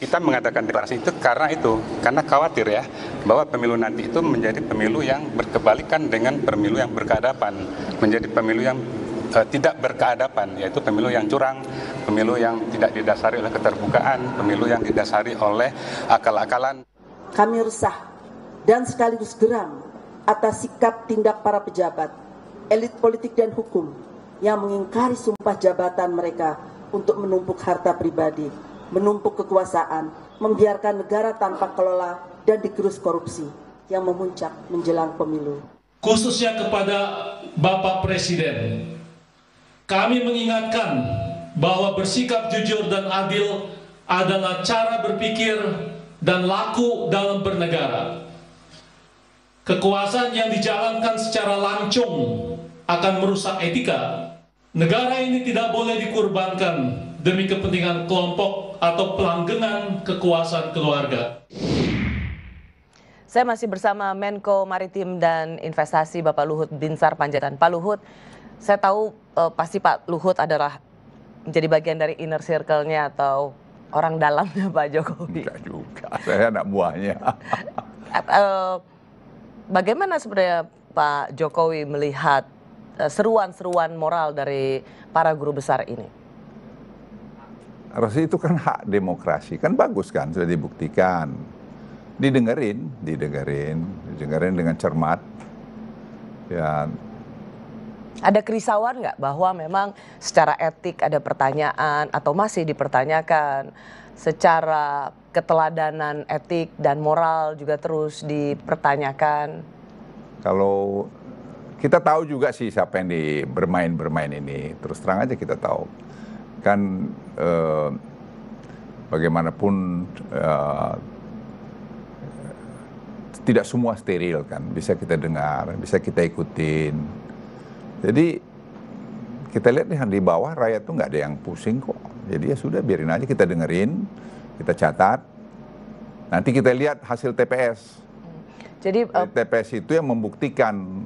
Kita mengadakan deklarasi itu karena itu, karena khawatir ya bahwa pemilu nanti itu menjadi pemilu yang berkebalikan dengan pemilu yang berkeadapan, menjadi pemilu yang e, tidak berkeadapan, yaitu pemilu yang curang, pemilu yang tidak didasari oleh keterbukaan, pemilu yang didasari oleh akal-akalan. Kami resah dan sekaligus geram atas sikap tindak para pejabat, elit politik dan hukum yang mengingkari sumpah jabatan mereka untuk menumpuk harta pribadi menumpuk kekuasaan, membiarkan negara tanpa kelola dan digerus korupsi yang memuncak menjelang pemilu. Khususnya kepada Bapak Presiden, kami mengingatkan bahwa bersikap jujur dan adil adalah cara berpikir dan laku dalam bernegara. Kekuasaan yang dijalankan secara lancung akan merusak etika. Negara ini tidak boleh dikurbankan demi kepentingan kelompok atau pelanggengan kekuasaan keluarga. Saya masih bersama Menko Maritim dan Investasi Bapak Luhut Binsar Panjaitan. Pak Luhut, saya tahu eh, pasti Pak Luhut adalah menjadi bagian dari inner circle-nya atau orang dalamnya Pak Jokowi. Enggak juga, saya anak buahnya. Eh, eh, bagaimana sebenarnya Pak Jokowi melihat eh, seruan-seruan moral dari para guru besar ini? Harusnya itu kan hak demokrasi, kan bagus kan, sudah dibuktikan. Didengerin, didengerin, didengerin dengan cermat. Ya, ada kerisauan nggak bahwa memang secara etik ada pertanyaan atau masih dipertanyakan secara keteladanan etik dan moral juga terus dipertanyakan? Kalau kita tahu juga sih siapa yang di bermain-bermain ini, terus terang aja kita tahu kan eh, bagaimanapun eh, tidak semua steril kan, bisa kita dengar, bisa kita ikutin. Jadi kita lihat nih di bawah rakyat tuh nggak ada yang pusing kok. Jadi ya sudah biarin aja kita dengerin, kita catat. Nanti kita lihat hasil TPS. Jadi uh, eh, TPS itu yang membuktikan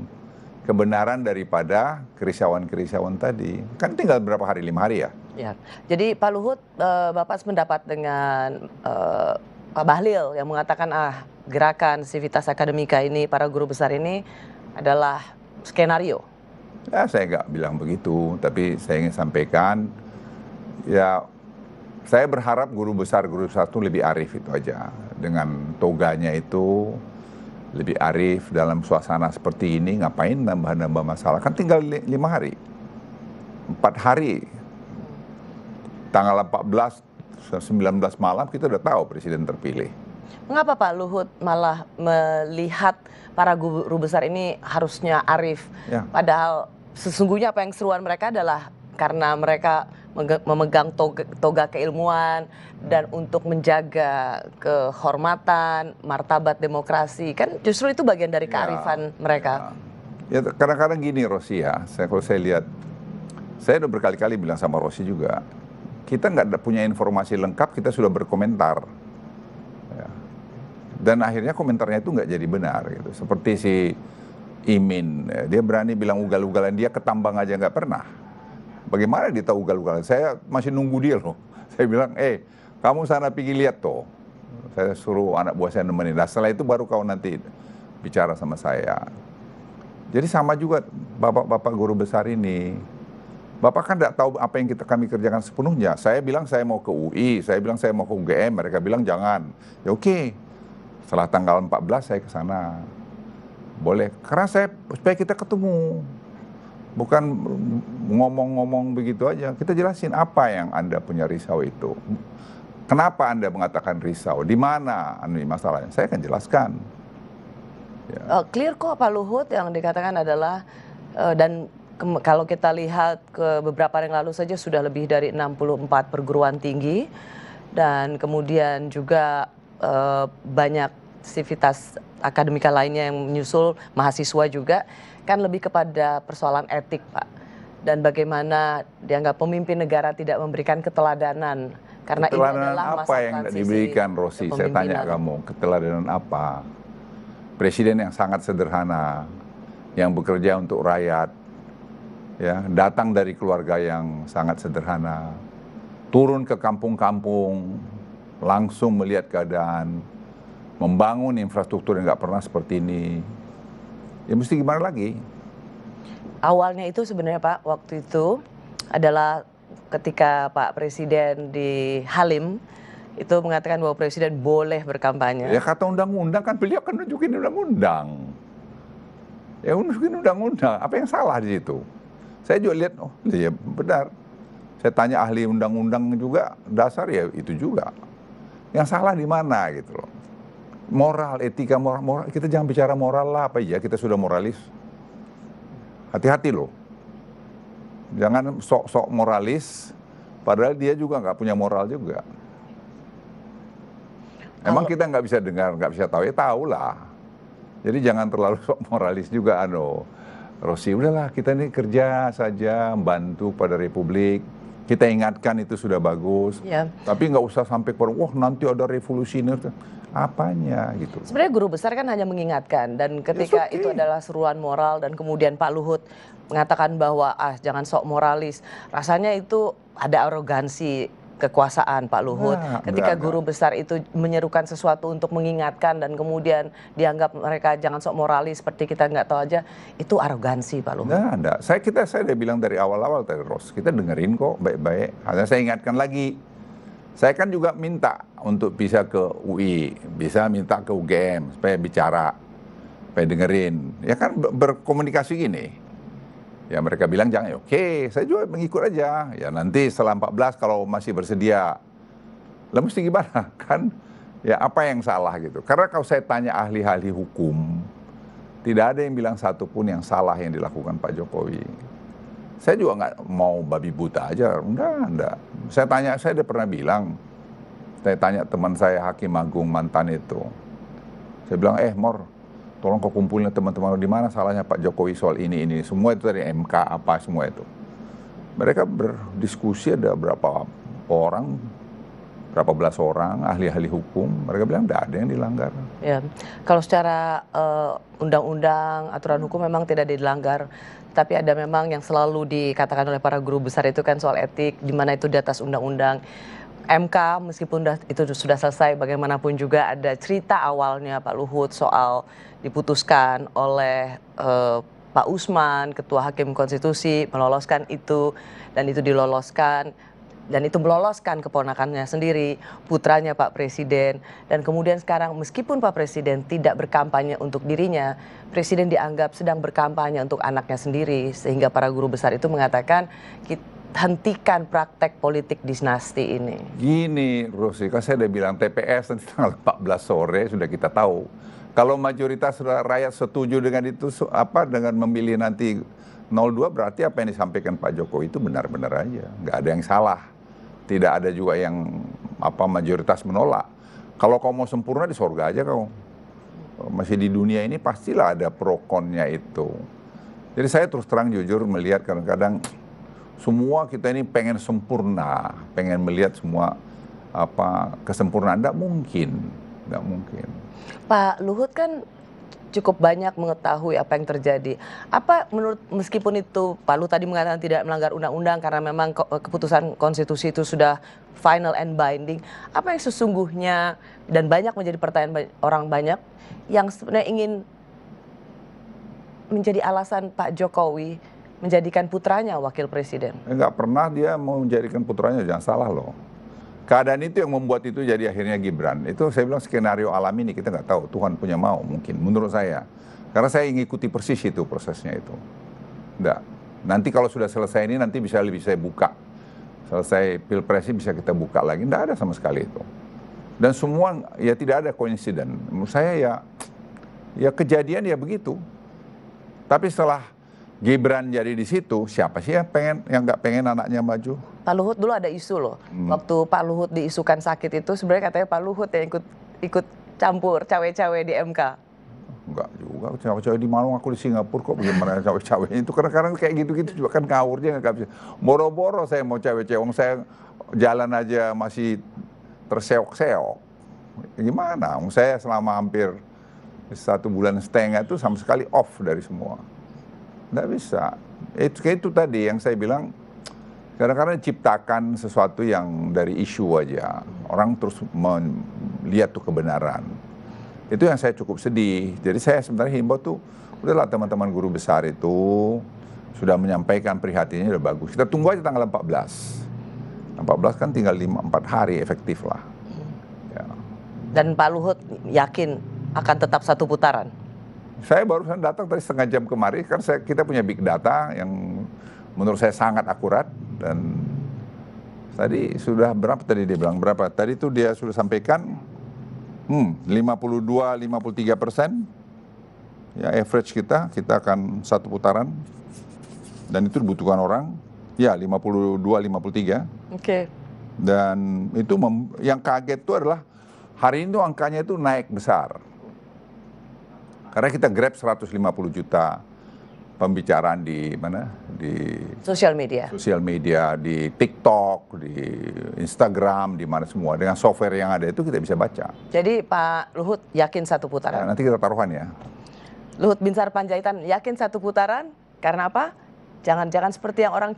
kebenaran daripada kerisauan-kerisauan tadi. Kan tinggal berapa hari? Lima hari ya? Ya. Jadi Pak Luhut, eh, Bapak sependapat dengan uh, Pak Bahlil yang mengatakan ah gerakan Civitas Akademika ini, para guru besar ini adalah skenario. Ya, saya nggak bilang begitu, tapi saya ingin sampaikan, ya saya berharap guru besar, guru satu lebih arif itu aja. Dengan toganya itu, lebih arif dalam suasana seperti ini ngapain nambah-nambah masalah kan tinggal lima hari empat hari tanggal 14 19 malam kita udah tahu presiden terpilih mengapa Pak Luhut malah melihat para guru besar ini harusnya arif ya. padahal sesungguhnya apa yang seruan mereka adalah karena mereka memegang toga, toga keilmuan dan untuk menjaga kehormatan, martabat demokrasi kan justru itu bagian dari ya, kearifan ya, mereka. Ya, ya kadang-kadang ya, gini Rosi ya, saya kalau saya lihat saya udah berkali-kali bilang sama Rosi juga, kita nggak punya informasi lengkap, kita sudah berkomentar. Ya. Dan akhirnya komentarnya itu nggak jadi benar gitu. Seperti si Imin, ya. dia berani bilang ugal-ugalan dia ketambang aja nggak pernah Bagaimana dia tahu ugal-ugalan? Saya masih nunggu dia loh. Saya bilang, eh kamu sana pergi lihat tuh. Saya suruh anak buah saya nemenin. Nah setelah itu baru kau nanti bicara sama saya. Jadi sama juga bapak-bapak guru besar ini. Bapak kan tidak tahu apa yang kita kami kerjakan sepenuhnya. Saya bilang saya mau ke UI, saya bilang saya mau ke UGM, mereka bilang jangan. Ya oke. Okay. Setelah tanggal 14 saya ke sana. Boleh, karena saya supaya kita ketemu bukan ngomong-ngomong begitu aja. Kita jelasin apa yang Anda punya risau itu. Kenapa Anda mengatakan risau? Di mana anu, masalahnya? Saya akan jelaskan. Ya. Uh, clear kok Pak Luhut yang dikatakan adalah uh, dan kalau kita lihat ke beberapa yang lalu saja sudah lebih dari 64 perguruan tinggi dan kemudian juga uh, banyak aktivitas akademika lainnya yang menyusul mahasiswa juga kan lebih kepada persoalan etik Pak dan bagaimana dianggap pemimpin negara tidak memberikan keteladanan karena keteladanan ini adalah apa yang tidak diberikan Rosi saya tanya kamu keteladanan apa presiden yang sangat sederhana yang bekerja untuk rakyat ya datang dari keluarga yang sangat sederhana turun ke kampung-kampung langsung melihat keadaan membangun infrastruktur yang nggak pernah seperti ini. Ya mesti gimana lagi? Awalnya itu sebenarnya Pak, waktu itu adalah ketika Pak Presiden di Halim itu mengatakan bahwa Presiden boleh berkampanye. Ya kata undang-undang kan beliau kan nunjukin undang-undang. Ya nunjukin undang-undang, apa yang salah di situ? Saya juga lihat, oh iya, iya benar. Saya tanya ahli undang-undang juga, dasar ya itu juga. Yang salah di mana gitu loh moral, etika moral, moral. Kita jangan bicara moral lah apa ya, kita sudah moralis. Hati-hati loh. Jangan sok-sok moralis, padahal dia juga nggak punya moral juga. Emang kita nggak bisa dengar, nggak bisa tahu, ya tahu lah. Jadi jangan terlalu sok moralis juga, ano. Rosi, udahlah kita ini kerja saja, bantu pada Republik, kita ingatkan itu sudah bagus. Ya. Tapi nggak usah sampai kepada, wah nanti ada revolusi ini apanya gitu. Sebenarnya guru besar kan hanya mengingatkan dan ketika okay. itu adalah seruan moral dan kemudian Pak Luhut mengatakan bahwa ah jangan sok moralis. Rasanya itu ada arogansi kekuasaan Pak Luhut nah, ketika enggak, guru besar itu menyerukan sesuatu untuk mengingatkan dan kemudian dianggap mereka jangan sok moralis seperti kita nggak tahu aja itu arogansi Pak Luhut. Nggak enggak. Saya kita saya udah bilang dari awal-awal tadi Ros kita dengerin kok baik-baik. Hanya saya ingatkan lagi saya kan juga minta untuk bisa ke UI, bisa minta ke UGM supaya bicara, supaya dengerin. Ya kan berkomunikasi gini. Ya mereka bilang jangan, ya, oke okay, saya juga mengikut aja. Ya nanti setelah 14 kalau masih bersedia. Lah mesti gimana kan? Ya apa yang salah gitu. Karena kalau saya tanya ahli-ahli hukum, tidak ada yang bilang satupun yang salah yang dilakukan Pak Jokowi. Saya juga nggak mau babi buta aja, enggak, enggak. Saya tanya, saya udah pernah bilang, saya tanya teman saya Hakim Agung mantan itu. Saya bilang, eh Mor, tolong kau kumpulin teman-teman di mana salahnya Pak Jokowi soal ini ini semua itu dari MK apa semua itu mereka berdiskusi ada berapa orang berapa belas orang ahli-ahli hukum mereka bilang tidak ada yang dilanggar. Ya, kalau secara eh, undang-undang uh, aturan hukum memang tidak dilanggar, tapi ada memang yang selalu dikatakan oleh para guru besar itu kan soal etik, di mana itu di atas undang-undang. MK meskipun dah, itu sudah selesai bagaimanapun juga ada cerita awalnya Pak Luhut soal diputuskan oleh uh, Pak Usman Ketua Hakim Konstitusi meloloskan itu dan itu diloloskan dan itu meloloskan keponakannya sendiri, putranya Pak Presiden, dan kemudian sekarang meskipun Pak Presiden tidak berkampanye untuk dirinya, Presiden dianggap sedang berkampanye untuk anaknya sendiri, sehingga para guru besar itu mengatakan kita hentikan praktek politik dinasti ini. Gini, Rosi, kan saya udah bilang TPS nanti tanggal 14 sore sudah kita tahu. Kalau mayoritas rakyat setuju dengan itu apa dengan memilih nanti 02 berarti apa yang disampaikan Pak Jokowi itu benar-benar aja, nggak ada yang salah tidak ada juga yang apa mayoritas menolak. Kalau kau mau sempurna di sorga aja kau. Masih di dunia ini pastilah ada pro konnya itu. Jadi saya terus terang jujur melihat kadang-kadang semua kita ini pengen sempurna, pengen melihat semua apa kesempurnaan, tidak mungkin, tidak mungkin. Pak Luhut kan cukup banyak mengetahui apa yang terjadi. Apa menurut meskipun itu Pak Lu tadi mengatakan tidak melanggar undang-undang karena memang eh, keputusan konstitusi itu sudah final and binding. Apa yang sesungguhnya dan banyak menjadi pertanyaan orang banyak yang sebenarnya ingin menjadi alasan Pak Jokowi menjadikan putranya wakil presiden? Enggak pernah dia mau menjadikan putranya, jangan salah loh keadaan itu yang membuat itu jadi akhirnya Gibran. Itu saya bilang skenario alami ini kita nggak tahu. Tuhan punya mau mungkin menurut saya. Karena saya ngikuti persis itu prosesnya itu. Nggak. Nanti kalau sudah selesai ini nanti bisa lebih saya buka. Selesai pilpres bisa kita buka lagi. Nggak ada sama sekali itu. Dan semua ya tidak ada koinsiden. Menurut saya ya ya kejadian ya begitu. Tapi setelah Gibran jadi di situ, siapa sih yang pengen yang nggak pengen anaknya maju? Pak Luhut dulu ada isu loh. Hmm. Waktu Pak Luhut diisukan sakit itu sebenarnya katanya Pak Luhut yang ikut ikut campur cawe-cawe di MK. Enggak juga, cawe-cawe di Malang aku di Singapura kok bagaimana cawe-cawe itu karena kadang kayak gitu-gitu juga kan dia nggak bisa. Boro-boro saya mau cawe-cawe, saya jalan aja masih terseok-seok. Gimana? Saya selama hampir satu bulan setengah itu sama sekali off dari semua. Tidak bisa. Itu, itu tadi yang saya bilang, kadang-kadang ciptakan sesuatu yang dari isu aja. Orang terus melihat tuh kebenaran. Itu yang saya cukup sedih. Jadi saya sebenarnya himbau tuh, udahlah teman-teman guru besar itu sudah menyampaikan prihatinnya sudah bagus. Kita tunggu aja tanggal 14. 14 kan tinggal 5, 4 hari efektif lah. Iya. Ya. Dan Pak Luhut yakin akan tetap satu putaran? Saya baru datang tadi setengah jam kemari, kan saya, kita punya big data yang menurut saya sangat akurat dan tadi sudah berapa tadi dia bilang berapa? Tadi itu dia sudah sampaikan hmm, 52 53 persen ya average kita kita akan satu putaran dan itu dibutuhkan orang ya 52 53 oke okay. dan itu mem, yang kaget itu adalah hari ini tuh angkanya itu naik besar karena kita grab 150 juta pembicaraan di mana? Di sosial media. Sosial media di TikTok, di Instagram, di mana semua dengan software yang ada itu kita bisa baca. Jadi Pak Luhut yakin satu putaran. Ya, nanti kita taruhan ya. Luhut Binsar Panjaitan yakin satu putaran karena apa? Jangan-jangan seperti yang orang